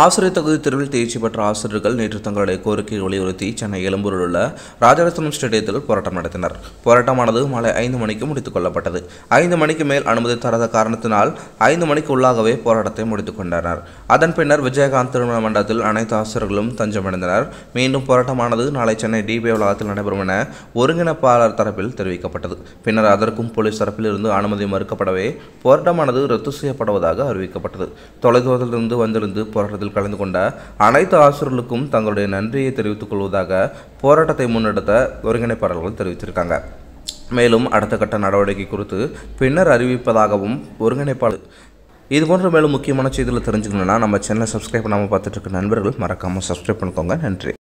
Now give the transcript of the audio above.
ஆசிரியர் தகுதி தேர்வில் தேர்ச்சி பெற்ற ஆசிரியர்கள் நேற்று தங்களுடைய கோரிக்கையை வலியுறுத்தி சென்னை எழும்பூரில் உள்ள ராஜரத்னம் ஸ்டேடியத்தில் போராட்டம் நடத்தினர் போராட்டமானது மாலை ஐந்து மணிக்கு முடித்துக் கொள்ளப்பட்டது ஐந்து மணிக்கு மேல் அனுமதி தராத காரணத்தினால் ஐந்து மணிக்கு உள்ளாகவே போராட்டத்தை முடித்துக் கொண்டனர் அதன் பின்னர் விஜயகாந்த் திருமண மண்டலத்தில் அனைத்து ஆசிரியர்களும் தஞ்சமடைந்தனர் மீண்டும் போராட்டமானது நாளை சென்னை டிபிஐ வளாகத்தில் நடைபெறும் என ஒருங்கிணைப்பாளர் தரப்பில் தெரிவிக்கப்பட்டது பின்னர் அதற்கும் போலீஸ் தரப்பில் இருந்து அனுமதி மறுக்கப்படவே போராட்டமானது ரத்து செய்யப்படுவதாக அறிவிக்கப்பட்டது தொலைதூரத்திலிருந்து வந்திருந்து போராட்டத்தில் போராட்டத்தில் கலந்து கொண்ட அனைத்து ஆசிரியர்களுக்கும் தங்களுடைய நன்றியை தெரிவித்துக் கொள்வதாக போராட்டத்தை முன்னெடுத்த ஒருங்கிணைப்பாளர்கள் தெரிவித்திருக்காங்க மேலும் அடுத்த கட்ட நடவடிக்கை குறித்து பின்னர் அறிவிப்பதாகவும் ஒருங்கிணைப்பாளர் இது போன்ற மேலும் முக்கியமான செய்திகளை தெரிஞ்சுக்கணும்னா நம்ம சேனலை சப்ஸ்கிரைப் பண்ணாமல் பார்த்துட்டு இருக்க நண்பர்கள் மறக்காமல் சப்ஸ்கிரைப் பண்ணிக்கோங்க நன்றி